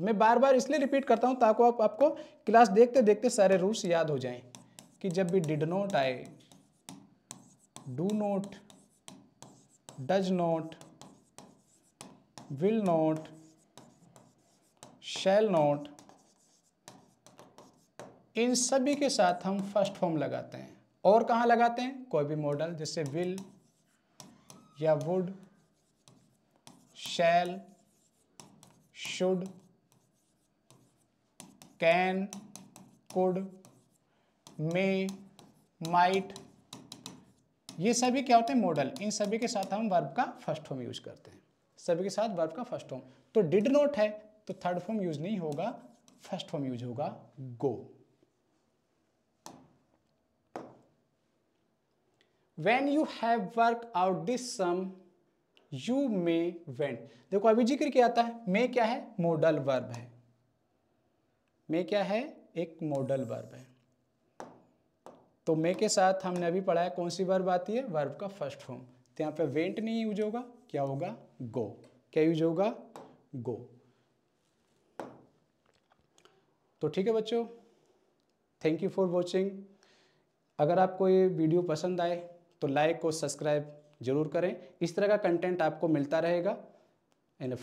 मैं बार बार इसलिए रिपीट करता हूँ ताकि आप आपको क्लास देखते देखते सारे रूल्स याद हो जाएं कि जब भी डिड नोट आए do not does not will not shall not इन सभी के साथ हम फर्स्ट फॉर्म लगाते हैं और कहाँ लगाते हैं कोई भी मॉडल जैसे विल या would shall should can could may might ये सभी क्या होते हैं मॉडल इन सभी के साथ हम वर्ब का फर्स्ट फॉर्म यूज करते हैं सभी के साथ वर्ब का फर्स्ट फॉर्म तो डिड नोट है तो थर्ड फॉर्म यूज नहीं होगा फर्स्ट फॉर्म यूज होगा go when you have work out this some you may went देखो अभी जिक्र क्या आता है मे क्या है मॉडल वर्ब है में क्या है एक मॉडल वर्ब है तो मे के साथ हमने अभी पढ़ा है कौन सी वर्ब आती है वर्ब का फर्स्ट फॉर्म तो यहाँ पे वेंट नहीं यूज होगा क्या होगा गो क्या यूज होगा गो तो ठीक है बच्चों थैंक यू फॉर वॉचिंग अगर आपको ये वीडियो पसंद आए तो लाइक और सब्सक्राइब जरूर करें इस तरह का कंटेंट आपको मिलता रहेगा एंड